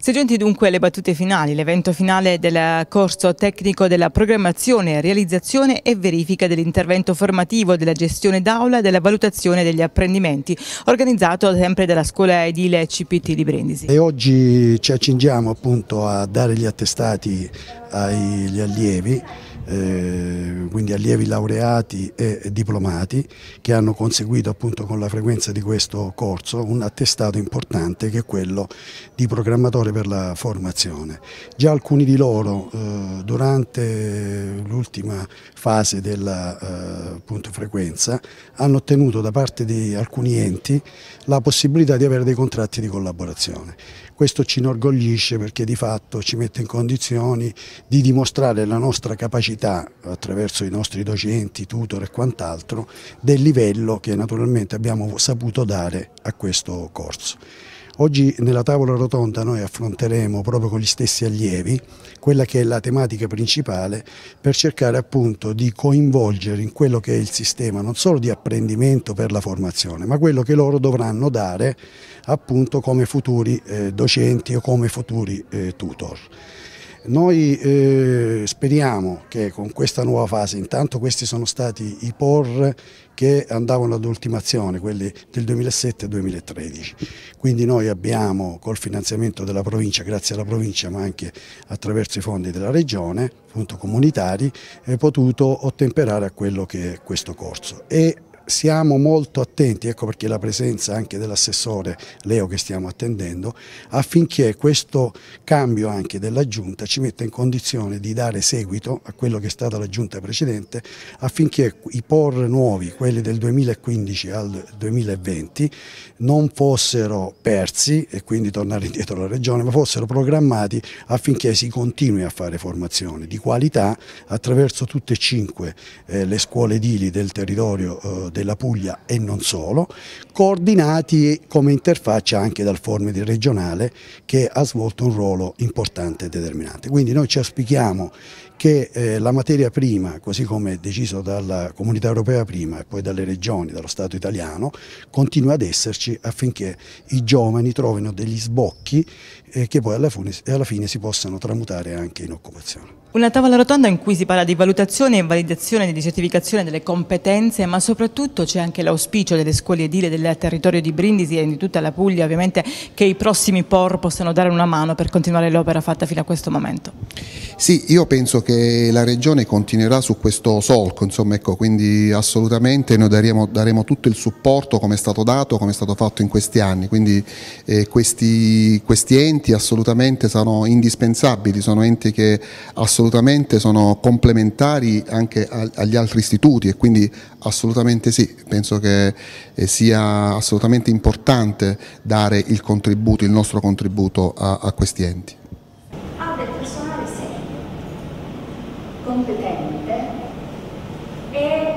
Si giunti dunque alle battute finali, l'evento finale del corso tecnico della programmazione, realizzazione e verifica dell'intervento formativo della gestione d'aula e della valutazione degli apprendimenti, organizzato sempre dalla scuola edile CPT di Brindisi. E oggi ci accingiamo appunto a dare gli attestati agli allievi eh, quindi allievi laureati e diplomati che hanno conseguito appunto con la frequenza di questo corso un attestato importante che è quello di programmatore per la formazione. Già alcuni di loro eh, durante l'ultima fase della eh, appunto, frequenza hanno ottenuto da parte di alcuni enti la possibilità di avere dei contratti di collaborazione. Questo ci inorgoglisce perché di fatto ci mette in condizioni di dimostrare la nostra capacità l'università attraverso i nostri docenti, tutor e quant'altro del livello che naturalmente abbiamo saputo dare a questo corso. Oggi nella tavola rotonda noi affronteremo proprio con gli stessi allievi quella che è la tematica principale per cercare appunto di coinvolgere in quello che è il sistema non solo di apprendimento per la formazione ma quello che loro dovranno dare appunto come futuri eh, docenti o come futuri eh, tutor. Noi eh, speriamo che con questa nuova fase, intanto questi sono stati i POR che andavano ad ultimazione, quelli del 2007-2013. Quindi noi abbiamo col finanziamento della provincia, grazie alla provincia ma anche attraverso i fondi della regione, appunto comunitari, eh, potuto ottemperare a quello che è questo corso. E siamo molto attenti, ecco perché la presenza anche dell'assessore Leo che stiamo attendendo, affinché questo cambio anche della Giunta ci metta in condizione di dare seguito a quello che è stata la Giunta precedente, affinché i POR nuovi, quelli del 2015 al 2020, non fossero persi e quindi tornare indietro alla Regione, ma fossero programmati affinché si continui a fare formazione di qualità attraverso tutte e cinque eh, le scuole edili del territorio eh, della Puglia e non solo, coordinati come interfaccia anche dal forum regionale che ha svolto un ruolo importante e determinante. Quindi noi ci auspichiamo che eh, la materia prima, così come deciso dalla comunità europea prima e poi dalle regioni, dallo Stato italiano, continua ad esserci affinché i giovani trovino degli sbocchi eh, che poi alla fine, alla fine si possano tramutare anche in occupazione. Una tavola rotonda in cui si parla di valutazione e validazione e di certificazione delle competenze, ma soprattutto c'è anche l'auspicio delle scuole edile del territorio di Brindisi e di tutta la Puglia, ovviamente, che i prossimi POR possano dare una mano per continuare l'opera fatta fino a questo momento. Sì, io penso che la Regione continuerà su questo solco, insomma, ecco, quindi assolutamente noi daremo, daremo, tutto il supporto come è stato dato, come è stato fatto in questi anni, quindi eh, questi, questi, enti assolutamente sono indispensabili, sono enti che assolutamente sono complementari anche a, agli altri istituti e quindi assolutamente sì, penso che eh, sia assolutamente importante dare il, contributo, il nostro contributo a, a questi enti del personale serio, competente e